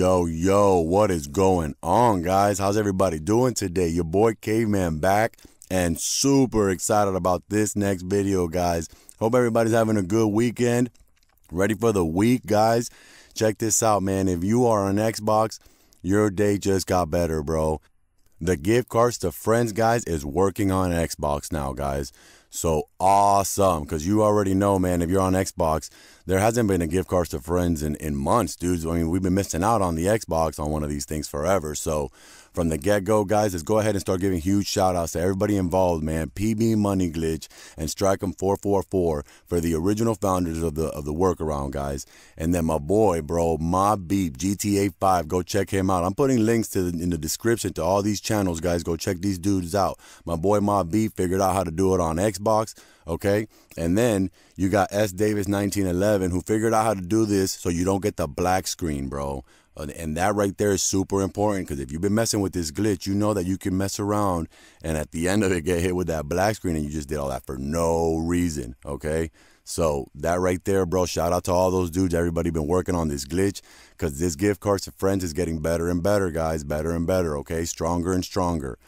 Yo, yo, what is going on, guys? How's everybody doing today? Your boy Caveman back and super excited about this next video, guys. Hope everybody's having a good weekend. Ready for the week, guys? Check this out, man. If you are on Xbox, your day just got better, bro. The gift cards to friends, guys, is working on Xbox now, guys. So awesome because you already know, man, if you're on Xbox, there hasn't been a gift card to friends in, in months, dudes. I mean, we've been missing out on the Xbox on one of these things forever. So from the get go, guys, let's go ahead and start giving huge shout outs to everybody involved, man. PB Money Glitch and Strike'em 444 for the original founders of the of the workaround, guys. And then my boy, bro, Mob Beep, GTA 5. Go check him out. I'm putting links to the, in the description to all these channels, guys. Go check these dudes out. My boy Mob Beep figured out how to do it on Xbox. Okay. And then you got S. Davis 1911 who figured out how to do this so you don't get the black screen, bro. Uh, and that right there is super important because if you've been messing with this glitch, you know that you can mess around and at the end of it get hit with that black screen and you just did all that for no reason. Okay. So that right there, bro, shout out to all those dudes. Everybody been working on this glitch because this gift cards to friends is getting better and better, guys. Better and better, okay? Stronger and stronger.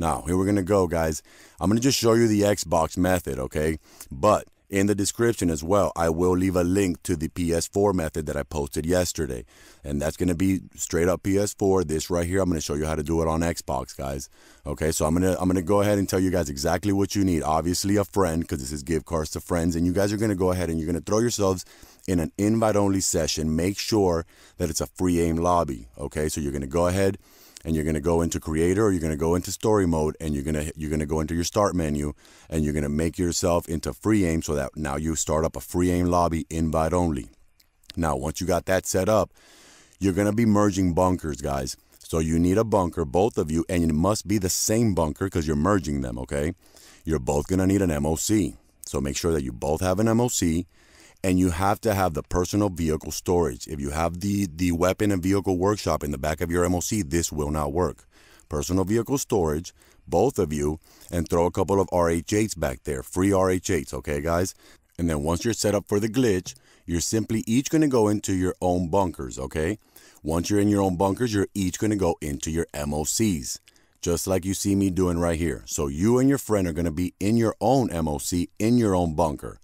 Now, here we're going to go, guys. I'm going to just show you the Xbox method, okay? But in the description as well, I will leave a link to the PS4 method that I posted yesterday. And that's going to be straight up PS4. This right here, I'm going to show you how to do it on Xbox, guys. Okay, so I'm going to I'm going to go ahead and tell you guys exactly what you need. Obviously a friend because this is give cards to friends and you guys are going to go ahead and you're going to throw yourselves in an invite only session. Make sure that it's a free aim lobby, okay? So you're going to go ahead and you're going to go into creator or you're going to go into story mode and you're going to you're going to go into your start menu and you're going to make yourself into free aim so that now you start up a free aim lobby invite only now once you got that set up you're going to be merging bunkers guys so you need a bunker both of you and it must be the same bunker because you're merging them okay you're both going to need an moc so make sure that you both have an moc and you have to have the personal vehicle storage. If you have the, the weapon and vehicle workshop in the back of your MOC, this will not work. Personal vehicle storage, both of you, and throw a couple of RH8s back there, free RH8s, okay, guys? And then once you're set up for the glitch, you're simply each going to go into your own bunkers, okay? Once you're in your own bunkers, you're each going to go into your MOCs, just like you see me doing right here. So you and your friend are going to be in your own MOC, in your own bunker.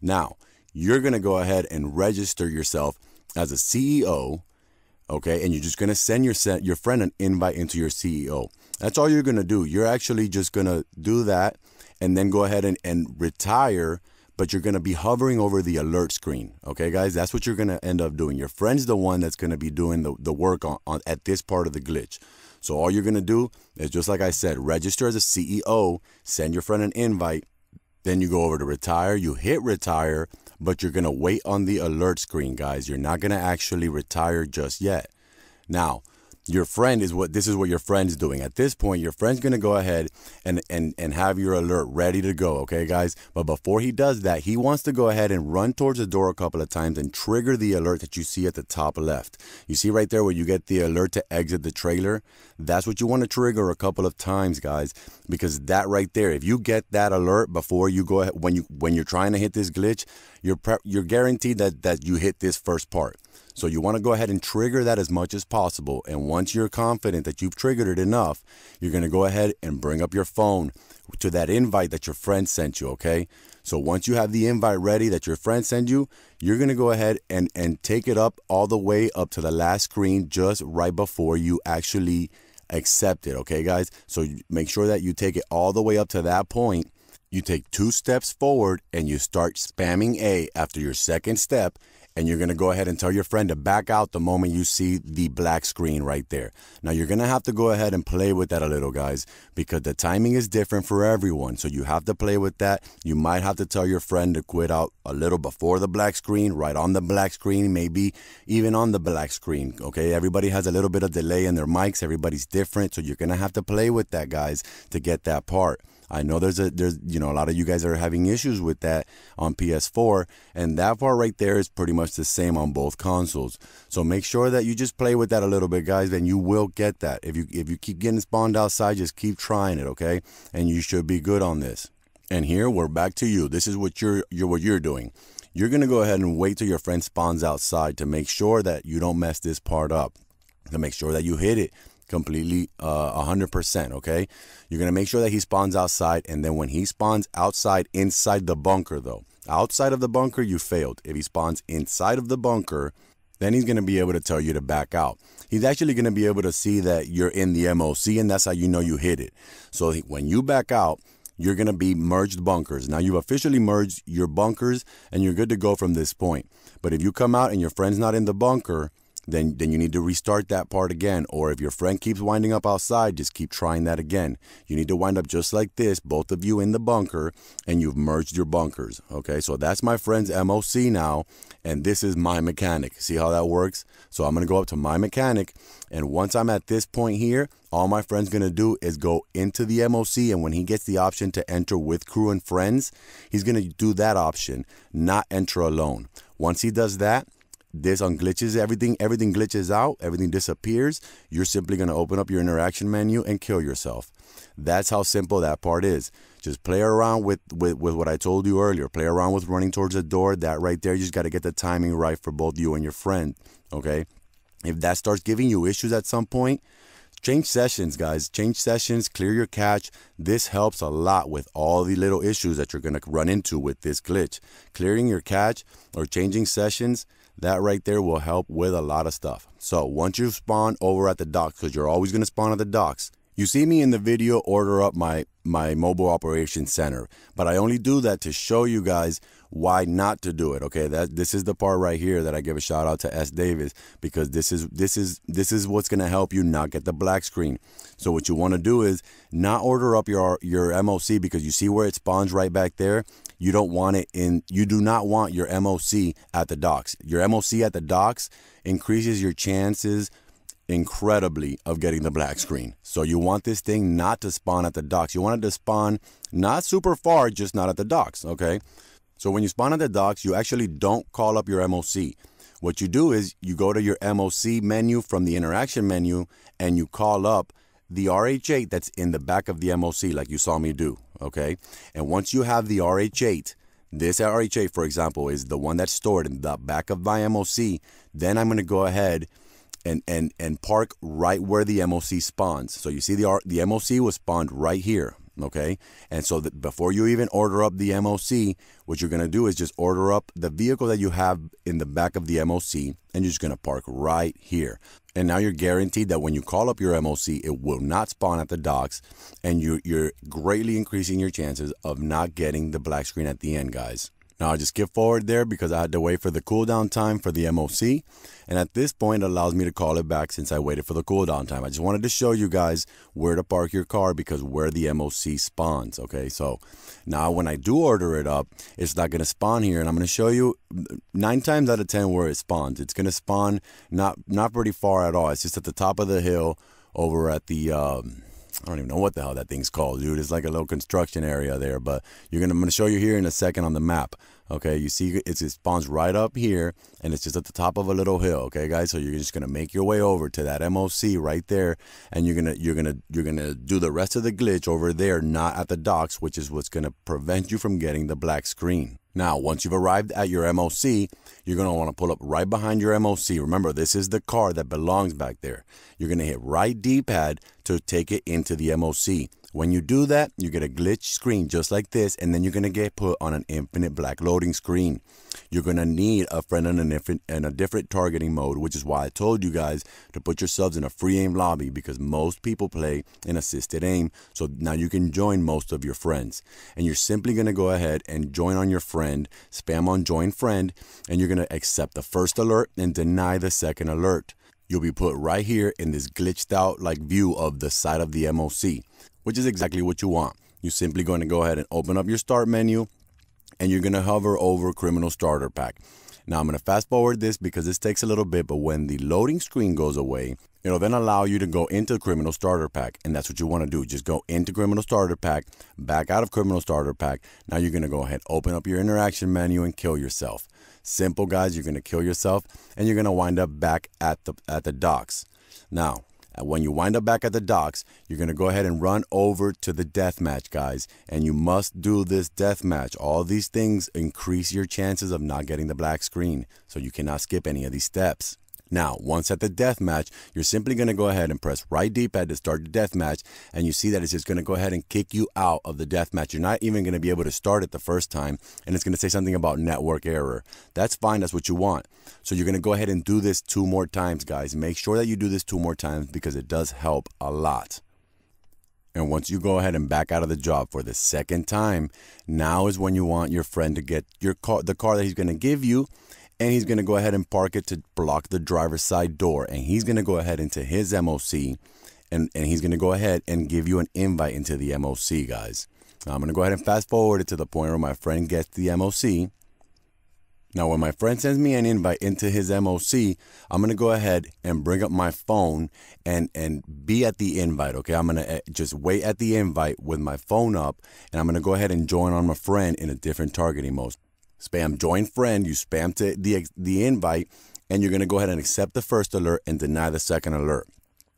Now, you're going to go ahead and register yourself as a CEO, okay? And you're just going to send your your friend an invite into your CEO. That's all you're going to do. You're actually just going to do that and then go ahead and, and retire, but you're going to be hovering over the alert screen, okay, guys? That's what you're going to end up doing. Your friend's the one that's going to be doing the, the work on, on at this part of the glitch. So all you're going to do is just like I said, register as a CEO, send your friend an invite, then you go over to retire, you hit retire, but you're going to wait on the alert screen, guys. You're not going to actually retire just yet. Now, your friend is what this is what your friend's doing at this point your friend's going to go ahead and and and have your alert ready to go okay guys but before he does that he wants to go ahead and run towards the door a couple of times and trigger the alert that you see at the top left you see right there where you get the alert to exit the trailer that's what you want to trigger a couple of times guys because that right there if you get that alert before you go ahead when you when you're trying to hit this glitch you're you're guaranteed that that you hit this first part so you want to go ahead and trigger that as much as possible. And once you're confident that you've triggered it enough, you're going to go ahead and bring up your phone to that invite that your friend sent you, okay? So once you have the invite ready that your friend sent you, you're going to go ahead and and take it up all the way up to the last screen just right before you actually accept it, okay guys? So make sure that you take it all the way up to that point. You take two steps forward and you start spamming A after your second step and you're going to go ahead and tell your friend to back out the moment you see the black screen right there. Now you're going to have to go ahead and play with that a little guys because the timing is different for everyone. So you have to play with that. You might have to tell your friend to quit out a little before the black screen, right on the black screen, maybe even on the black screen. Okay, everybody has a little bit of delay in their mics. Everybody's different. So you're going to have to play with that guys to get that part. I know there's a there's you know a lot of you guys are having issues with that on PS4, and that part right there is pretty much the same on both consoles. So make sure that you just play with that a little bit, guys, and you will get that. If you if you keep getting spawned outside, just keep trying it, okay? And you should be good on this. And here we're back to you. This is what you're, you're what you're doing. You're gonna go ahead and wait till your friend spawns outside to make sure that you don't mess this part up to make sure that you hit it completely uh, 100%, okay? You're going to make sure that he spawns outside, and then when he spawns outside inside the bunker, though, outside of the bunker, you failed. If he spawns inside of the bunker, then he's going to be able to tell you to back out. He's actually going to be able to see that you're in the MOC, and that's how you know you hit it. So when you back out, you're going to be merged bunkers. Now you've officially merged your bunkers and you're good to go from this point. But if you come out and your friend's not in the bunker, then then you need to restart that part again. Or if your friend keeps winding up outside, just keep trying that again. You need to wind up just like this, both of you in the bunker, and you've merged your bunkers. Okay, so that's my friend's MOC now, and this is my mechanic. See how that works? So I'm gonna go up to my mechanic, and once I'm at this point here, all my friend's gonna do is go into the MOC, and when he gets the option to enter with crew and friends, he's gonna do that option, not enter alone. Once he does that, this unglitches everything, everything glitches out, everything disappears. You're simply going to open up your interaction menu and kill yourself. That's how simple that part is. Just play around with, with, with what I told you earlier. Play around with running towards the door. That right there, you just got to get the timing right for both you and your friend. Okay. If that starts giving you issues at some point, change sessions, guys. Change sessions, clear your cache. This helps a lot with all the little issues that you're going to run into with this glitch. Clearing your cache or changing sessions that right there will help with a lot of stuff. So once you've spawned over at the docks, because you're always going to spawn at the docks, you see me in the video order up my, my mobile operations center, but I only do that to show you guys why not to do it. Okay, that this is the part right here that I give a shout out to S Davis because this is this is this is what's gonna help you not get the black screen. So what you want to do is not order up your your MOC because you see where it spawns right back there. You don't want it in, you do not want your MOC at the docks. Your MOC at the docks increases your chances incredibly of getting the black screen. So you want this thing not to spawn at the docks. You want it to spawn not super far, just not at the docks, okay? So when you spawn at the docks, you actually don't call up your MOC. What you do is you go to your MOC menu from the interaction menu and you call up the RH8 that's in the back of the MOC like you saw me do, okay? And once you have the RH8, this RH8, for example, is the one that's stored in the back of my MOC, then I'm gonna go ahead and, and, and park right where the MOC spawns. So you see the, the MOC was spawned right here, okay? And so before you even order up the MOC, what you're going to do is just order up the vehicle that you have in the back of the MOC and you're just going to park right here. And now you're guaranteed that when you call up your MOC, it will not spawn at the docks and you're, you're greatly increasing your chances of not getting the black screen at the end, guys. Now I just skip forward there because I had to wait for the cooldown time for the MOC. And at this point, it allows me to call it back since I waited for the cooldown time. I just wanted to show you guys where to park your car because where the MOC spawns, okay? So now when I do order it up, it's not gonna spawn here. And I'm gonna show you nine times out of 10 where it spawns. It's gonna spawn not, not pretty far at all. It's just at the top of the hill over at the, um, I don't even know what the hell that thing's called, dude. It's like a little construction area there, but you're gonna I'm gonna show you here in a second on the map. Okay, you see it spawns right up here and it's just at the top of a little hill, okay guys? So you're just going to make your way over to that MOC right there and you're going to you're going to you're going to do the rest of the glitch over there not at the docks, which is what's going to prevent you from getting the black screen. Now, once you've arrived at your MOC, you're going to want to pull up right behind your MOC. Remember, this is the car that belongs back there. You're going to hit right D-pad to take it into the MOC. When you do that, you get a glitch screen just like this, and then you're gonna get put on an infinite black loading screen. You're gonna need a friend on an and a different targeting mode, which is why I told you guys to put your subs in a free aim lobby because most people play an assisted aim. So now you can join most of your friends, and you're simply gonna go ahead and join on your friend, spam on join friend, and you're gonna accept the first alert and deny the second alert you'll be put right here in this glitched out like view of the side of the MOC which is exactly what you want. You're simply going to go ahead and open up your start menu and you're going to hover over criminal starter pack. Now I'm going to fast forward this because this takes a little bit, but when the loading screen goes away, it'll then allow you to go into criminal starter pack. And that's what you want to do. Just go into criminal starter pack, back out of criminal starter pack. Now you're going to go ahead, open up your interaction menu and kill yourself. Simple guys, you're going to kill yourself and you're going to wind up back at the, at the docks. Now, and when you wind up back at the docks, you're going to go ahead and run over to the death match, guys. And you must do this death match. All these things increase your chances of not getting the black screen. So you cannot skip any of these steps. Now, once at the death match, you're simply going to go ahead and press right D-pad to start the death match, and you see that it's just going to go ahead and kick you out of the death match. You're not even going to be able to start it the first time, and it's going to say something about network error. That's fine. That's what you want. So you're going to go ahead and do this two more times, guys. Make sure that you do this two more times because it does help a lot. And once you go ahead and back out of the job for the second time, now is when you want your friend to get your car, the car that he's going to give you and he's going to go ahead and park it to block the driver's side door and he's going to go ahead into his MOC and, and he's going to go ahead and give you an invite into the MOC, guys. Now, I'm going to go ahead and fast forward it to the point where my friend gets the MOC. Now, when my friend sends me an invite into his MOC, I'm going to go ahead and bring up my phone and, and be at the invite, okay? I'm going to uh, just wait at the invite with my phone up, and I'm going to go ahead and join on my friend in a different targeting mode spam join friend, you spam to the, the invite, and you're going to go ahead and accept the first alert and deny the second alert.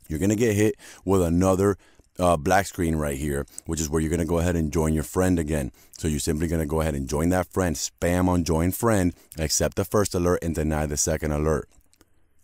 You're going to get hit with another uh, black screen right here, which is where you're going to go ahead and join your friend again. So you're simply going to go ahead and join that friend, spam on join friend, accept the first alert and deny the second alert.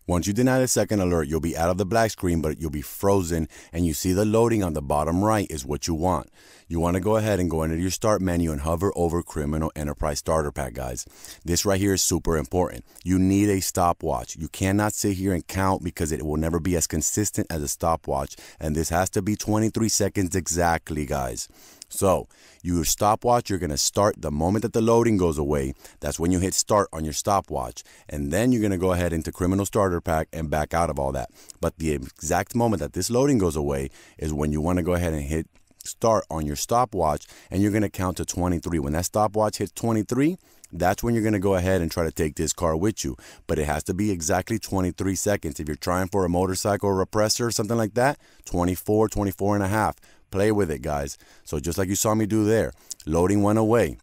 Once you deny the second alert, you'll be out of the black screen, but you'll be frozen and you see the loading on the bottom right is what you want. You want to go ahead and go into your start menu and hover over Criminal Enterprise Starter Pack, guys. This right here is super important. You need a stopwatch. You cannot sit here and count because it will never be as consistent as a stopwatch. And this has to be 23 seconds exactly, guys. So your stopwatch, you're going to start the moment that the loading goes away. That's when you hit start on your stopwatch. And then you're going to go ahead into criminal starter pack and back out of all that. But the exact moment that this loading goes away is when you want to go ahead and hit start on your stopwatch and you're going to count to 23. When that stopwatch hits 23, that's when you're going to go ahead and try to take this car with you. But it has to be exactly 23 seconds. If you're trying for a motorcycle or a presser or something like that, 24, 24 and a half. Play with it, guys. So just like you saw me do there, loading went away.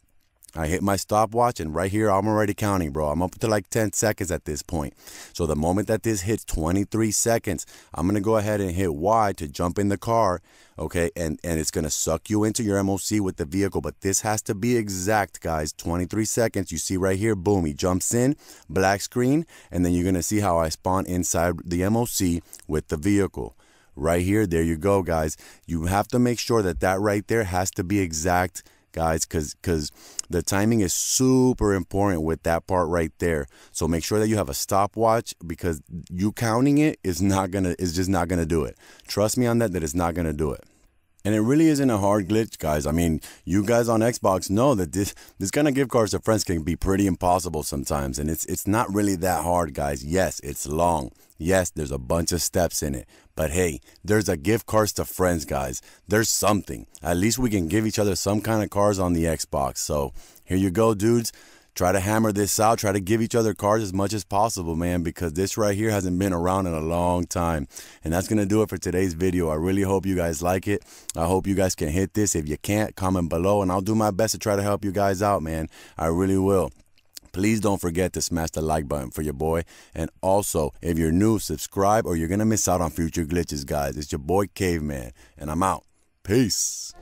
I hit my stopwatch and right here, I'm already counting, bro. I'm up to like 10 seconds at this point. So the moment that this hits 23 seconds, I'm going to go ahead and hit Y to jump in the car. Okay. And, and it's going to suck you into your MOC with the vehicle, but this has to be exact guys. 23 seconds. You see right here, boom, he jumps in black screen. And then you're going to see how I spawn inside the MOC with the vehicle right here. There you go, guys. You have to make sure that that right there has to be exact, guys, because because the timing is super important with that part right there. So make sure that you have a stopwatch because you counting it is not gonna it's just not gonna do it. Trust me on that. That it's not gonna do it. And it really isn't a hard glitch, guys. I mean, you guys on Xbox know that this this kind of gift cards to friends can be pretty impossible sometimes, and it's it's not really that hard, guys. Yes, it's long. Yes, there's a bunch of steps in it. But hey, there's a gift cards to friends, guys. There's something. At least we can give each other some kind of cards on the Xbox. So here you go, dudes try to hammer this out. Try to give each other cards as much as possible, man, because this right here hasn't been around in a long time. And that's going to do it for today's video. I really hope you guys like it. I hope you guys can hit this. If you can't, comment below, and I'll do my best to try to help you guys out, man. I really will please don't forget to smash the like button for your boy. And also, if you're new, subscribe or you're going to miss out on future glitches, guys. It's your boy Caveman, and I'm out. Peace.